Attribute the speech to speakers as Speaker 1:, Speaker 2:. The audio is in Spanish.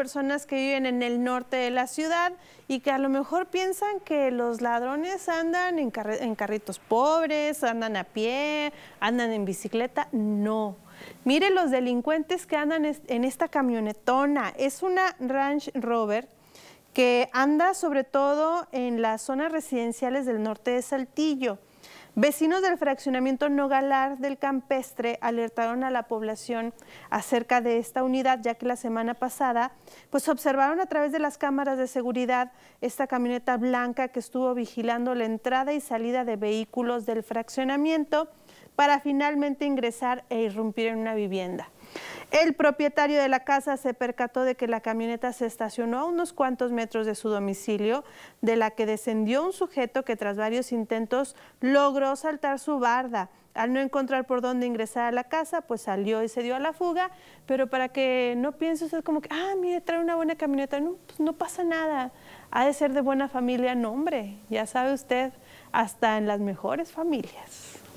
Speaker 1: personas que viven en el norte de la ciudad y que a lo mejor piensan que los ladrones andan en, carritos pobres, andan a pie, andan en bicicleta. No. Mire los delincuentes que andan en esta camionetona. Es una Ranch Rover que anda sobre todo en las zonas residenciales del norte de Saltillo. Vecinos del fraccionamiento Nogalar del Campestre alertaron a la población acerca de esta unidad, ya que la semana pasada pues observaron a través de las cámaras de seguridad esta camioneta blanca que estuvo vigilando la entrada y salida de vehículos del fraccionamiento para finalmente ingresar e irrumpir en una vivienda. El propietario de la casa se percató de que la camioneta se estacionó a unos cuantos metros de su domicilio, de la que descendió un sujeto que tras varios intentos logró saltar su barda. Al no encontrar por dónde ingresar a la casa, pues salió y se dio a la fuga, pero para que no piense usted como que, ah, mire, trae una buena camioneta, no, pues pasa nada, ha de ser de buena familia, no hombre, ya sabe usted, hasta en las mejores familias.